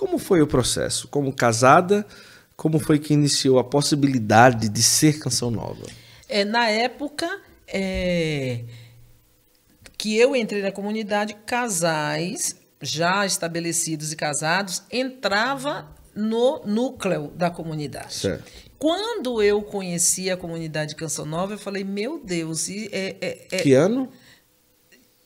Como foi o processo? Como casada, como foi que iniciou a possibilidade de ser canção nova? É, na época é, que eu entrei na comunidade, casais já estabelecidos e casados entrava no núcleo da comunidade. Certo. Quando eu conheci a comunidade Canção Nova, eu falei, meu Deus, e é, é, é, que ano?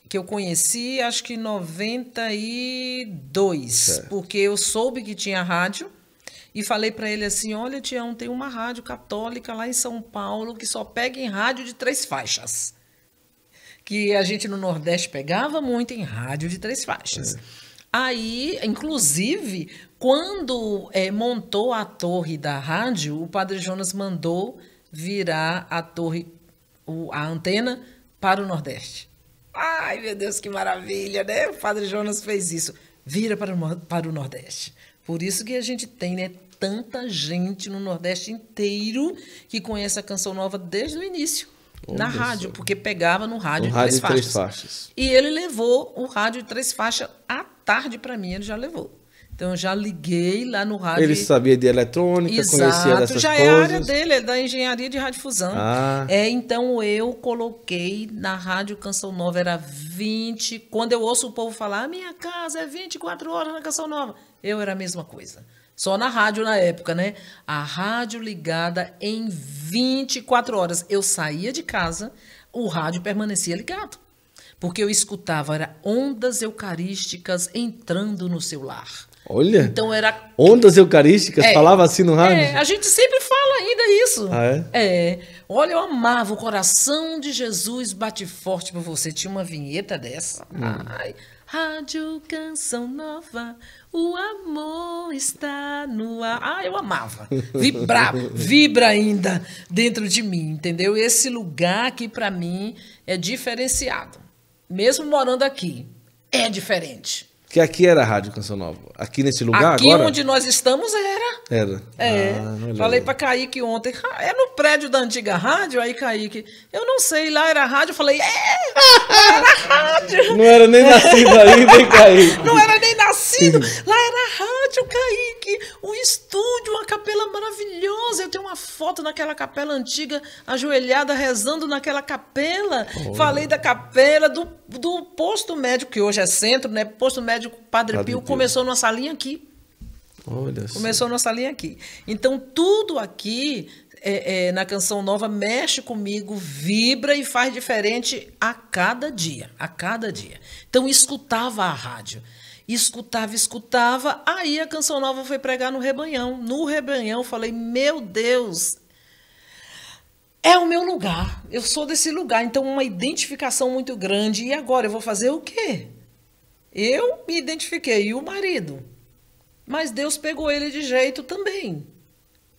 que eu conheci, acho que em 92, certo. porque eu soube que tinha rádio e falei para ele assim: Olha, Tião, tem uma rádio católica lá em São Paulo que só pega em rádio de três faixas. Que a gente no Nordeste pegava muito em rádio de três faixas. É. Aí, inclusive, quando é, montou a torre da rádio, o Padre Jonas mandou virar a torre, o, a antena, para o Nordeste. Ai, meu Deus, que maravilha, né? O Padre Jonas fez isso. Vira para o, para o Nordeste. Por isso que a gente tem, né? Tanta gente no Nordeste inteiro que conhece a canção nova desde o início. na Deus rádio, Deus. porque pegava no rádio, no rádio três de três faixas. E ele levou o rádio de três faixas à tarde para mim, ele já levou. Então eu já liguei lá no rádio. Ele sabia de eletrônica, Exato, conhecia dessas coisas. coisas. já é a área dele, é da engenharia de radiodifusão. Ah. É, então eu coloquei na rádio Canção Nova era 20, quando eu ouço o povo falar, minha casa é 24 horas na Canção Nova, eu era a mesma coisa. Só na rádio na época, né? A rádio ligada em 24 horas. Eu saía de casa, o rádio permanecia ligado. Porque eu escutava, era ondas eucarísticas entrando no seu lar. Olha. Então era. Ondas eucarísticas, é, falava assim no rádio? É, a gente sempre fala ainda isso. Ah, é? É. Olha, eu amava o coração de Jesus bate forte por você. Tinha uma vinheta dessa. Hum. Ai. Rádio Canção Nova, o amor está no ar. Ah, eu amava. Vibrava, vibra ainda dentro de mim, entendeu? Esse lugar aqui para mim é diferenciado. Mesmo morando aqui, é diferente. Que aqui era a Rádio Canção Nova. Aqui nesse lugar aqui agora? Aqui onde nós estamos era. Era. É. Ah, Falei para Kaique ontem. É no prédio da antiga rádio, aí Kaique. Eu não sei, lá era rádio. Eu falei, é! Era rádio! Não era nem nascido ainda, hein, Kaique? Não era nem nascido. Lá era rádio, Kaique estúdio, uma capela maravilhosa. Eu tenho uma foto naquela capela antiga, ajoelhada, rezando naquela capela. Oh. Falei da capela, do, do posto médico, que hoje é centro, né? Posto médico Padre, Padre Pio, Pio começou numa salinha aqui. Olha começou numa salinha aqui. Então, tudo aqui é, é, na canção nova mexe comigo, vibra e faz diferente a cada dia, a cada dia. Então escutava a rádio escutava, escutava. Aí a canção nova foi pregar no Rebanhão. No Rebanhão, falei: Meu Deus, é o meu lugar. Eu sou desse lugar. Então, uma identificação muito grande. E agora eu vou fazer o quê? Eu me identifiquei, e o marido. Mas Deus pegou ele de jeito também.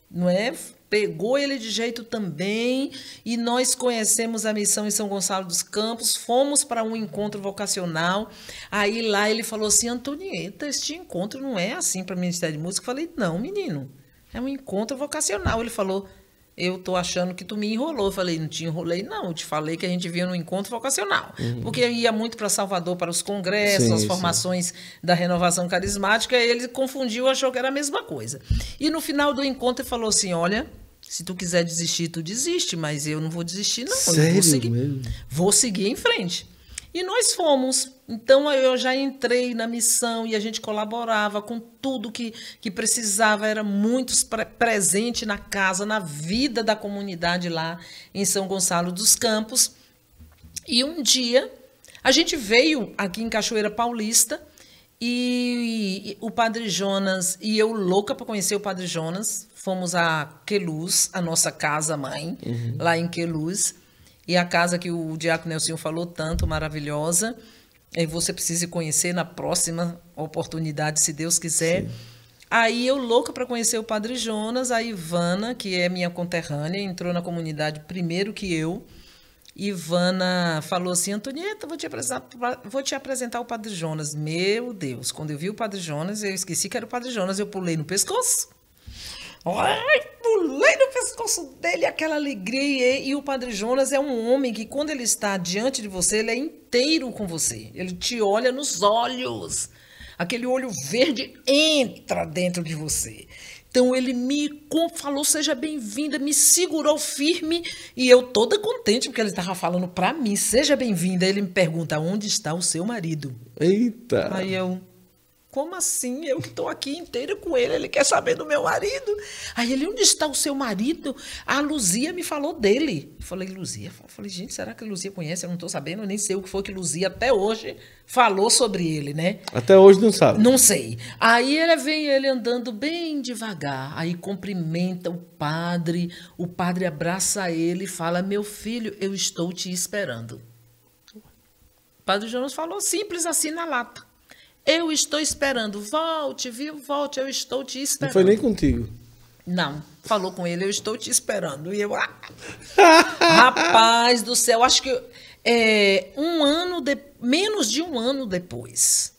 Não é? pegou ele de jeito também e nós conhecemos a missão em São Gonçalo dos Campos, fomos para um encontro vocacional. Aí lá ele falou assim: Antonieta, este encontro não é assim para o Ministério de Música. Eu falei: não, menino, é um encontro vocacional. Ele falou: eu tô achando que tu me enrolou. Eu falei, não te enrolei, não. Eu te falei que a gente vinha num encontro vocacional. Uhum. Porque eu ia muito para Salvador para os congressos, sim, as formações sim. da renovação carismática, e ele confundiu, achou que era a mesma coisa. E no final do encontro ele falou assim: olha. Se tu quiser desistir, tu desiste, mas eu não vou desistir, não. Sério eu vou seguir, mesmo? vou seguir em frente. E nós fomos então eu já entrei na missão e a gente colaborava com tudo que, que precisava, era muito presente na casa, na vida da comunidade lá em São Gonçalo dos Campos. E um dia a gente veio aqui em Cachoeira Paulista e, e o Padre Jonas e eu louca para conhecer o Padre Jonas, fomos a Queluz, a nossa casa mãe, uhum. lá em Queluz, e a casa que o Diácono Nelson falou tanto, maravilhosa. E você precisa conhecer na próxima oportunidade, se Deus quiser. Sim. Aí eu louca para conhecer o Padre Jonas, a Ivana, que é minha conterrânea, entrou na comunidade primeiro que eu. Ivana falou assim: Antonieta, vou te, apresentar, vou te apresentar o Padre Jonas. Meu Deus, quando eu vi o Padre Jonas, eu esqueci que era o Padre Jonas, eu pulei no pescoço. Ai, pulei no pescoço dele aquela alegria. E o Padre Jonas é um homem que, quando ele está diante de você, ele é inteiro com você. Ele te olha nos olhos. Aquele olho verde entra dentro de você. Então ele me falou, seja bem-vinda, me segurou firme e eu toda contente porque ele estava falando para mim, seja bem-vinda. Ele me pergunta, onde está o seu marido? Eita! Aí eu, como assim? Eu que estou aqui inteira com ele, ele quer saber do meu marido. Aí ele, onde está o seu marido? A Luzia me falou dele. Eu falei, Luzia? Eu falei, gente, será que Luzia conhece? Eu não estou sabendo, eu nem sei o que foi que Luzia até hoje falou sobre ele, né? Até hoje não sabe. Não sei. Aí ele vem ele andando bem devagar, aí cumprimenta o padre, o padre abraça ele e fala: "Meu filho, eu estou te esperando". O padre Jonas falou simples assim na lata. Eu estou esperando. Volte, viu? Volte, eu estou te esperando. Não foi nem contigo. Não. Falou com ele, eu estou te esperando. E eu. Ah, rapaz do céu, acho que é, um ano de, menos de um ano depois,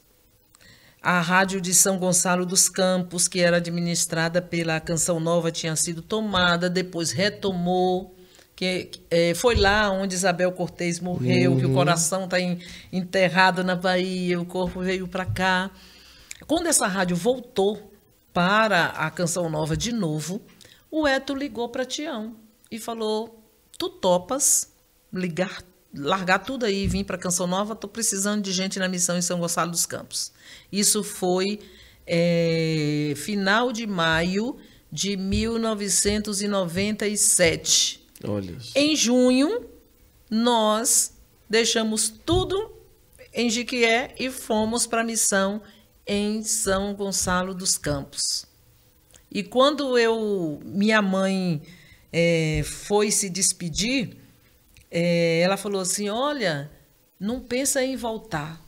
a rádio de São Gonçalo dos Campos, que era administrada pela Canção Nova, tinha sido tomada, depois retomou que é, foi lá onde Isabel Cortez morreu, uhum. que o uhum. coração está enterrado na Bahia, o corpo veio para cá. Quando essa rádio voltou para a Canção Nova de novo, o Eto ligou para Tião e falou: "Tu topas ligar, largar tudo aí e vir para a Canção Nova? Tô precisando de gente na missão em São Gonçalo dos Campos". Isso foi é, final de maio de 1997. Olha Em junho, nós deixamos tudo em Jiquié e fomos para a missão em São Gonçalo dos Campos. E quando eu, minha mãe é, foi se despedir, é, ela falou assim: Olha, não pensa em voltar.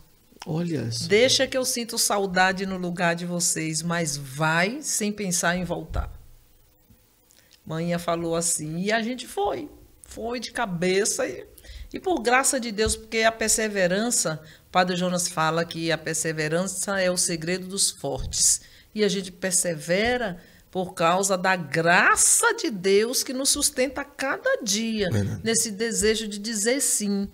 Olha. Deixa que eu sinto saudade no lugar de vocês, mas vai sem pensar em voltar. Manhã falou assim, e a gente foi. Foi de cabeça e, e por graça de Deus, porque a perseverança, o Padre Jonas fala que a perseverança é o segredo dos fortes. E a gente persevera por causa da graça de Deus que nos sustenta a cada dia, Verdade. nesse desejo de dizer sim.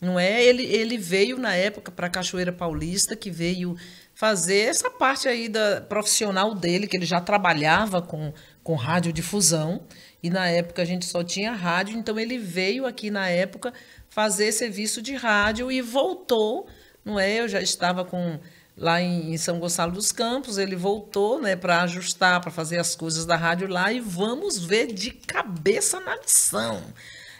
Não é? Ele, ele veio na época para a Cachoeira Paulista, que veio fazer essa parte aí da profissional dele, que ele já trabalhava com, com radiodifusão, e na época a gente só tinha rádio, então ele veio aqui na época fazer serviço de rádio e voltou, não é? Eu já estava com lá em, em São Gonçalo dos Campos, ele voltou, né, para ajustar, para fazer as coisas da rádio lá e vamos ver de cabeça na missão.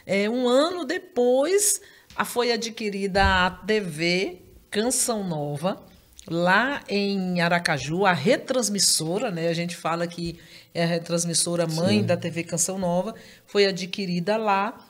É, um ano depois, a, foi adquirida a TV Canção Nova, lá em Aracaju, a retransmissora, né? A gente fala que é a retransmissora mãe Sim. da TV Canção Nova, foi adquirida lá.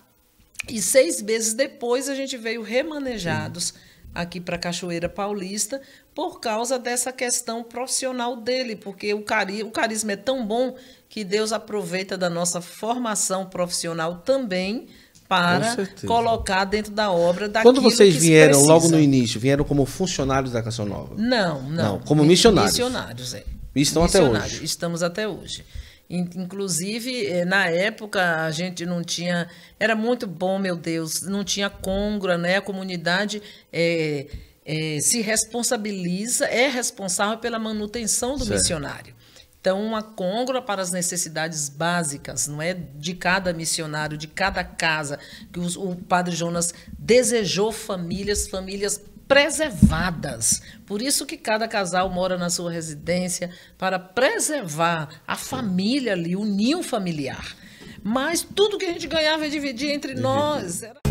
E seis meses depois a gente veio remanejados Sim. aqui para Cachoeira Paulista por causa dessa questão profissional dele, porque o, cari o carisma é tão bom que Deus aproveita da nossa formação profissional também para colocar dentro da obra daquilo Quando vocês vieram, logo no início, vieram como funcionários da Canção Nova? Não, não. não como missionários. Missionários, é. E estão até hoje. Estamos até hoje. Inclusive, eh, na época, a gente não tinha. Era muito bom, meu Deus, não tinha congra, né? A comunidade é, é, se responsabiliza, é responsável pela manutenção do certo. missionário. Então, uma congrua para as necessidades básicas, não é de cada missionário, de cada casa, que os, o padre Jonas desejou famílias, famílias preservadas. Por isso que cada casal mora na sua residência para preservar a família ali, o ninho familiar. Mas tudo que a gente ganhava é dividir entre nós. Era...